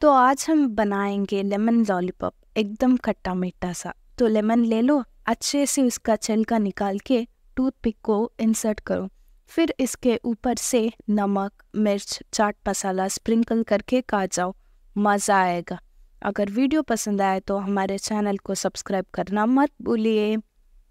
तो आज हम बनाएंगे लेमन लॉलीपॉप एकदम खट्टा मीठा सा तो लेमन ले लो अच्छे से उसका छिलका निकाल के टूथपिक को इंसर्ट करो फिर इसके ऊपर से नमक मिर्च चाट मसाला स्प्रिंकल करके खा जाओ मज़ा आएगा अगर वीडियो पसंद आए तो हमारे चैनल को सब्सक्राइब करना मत भूलिए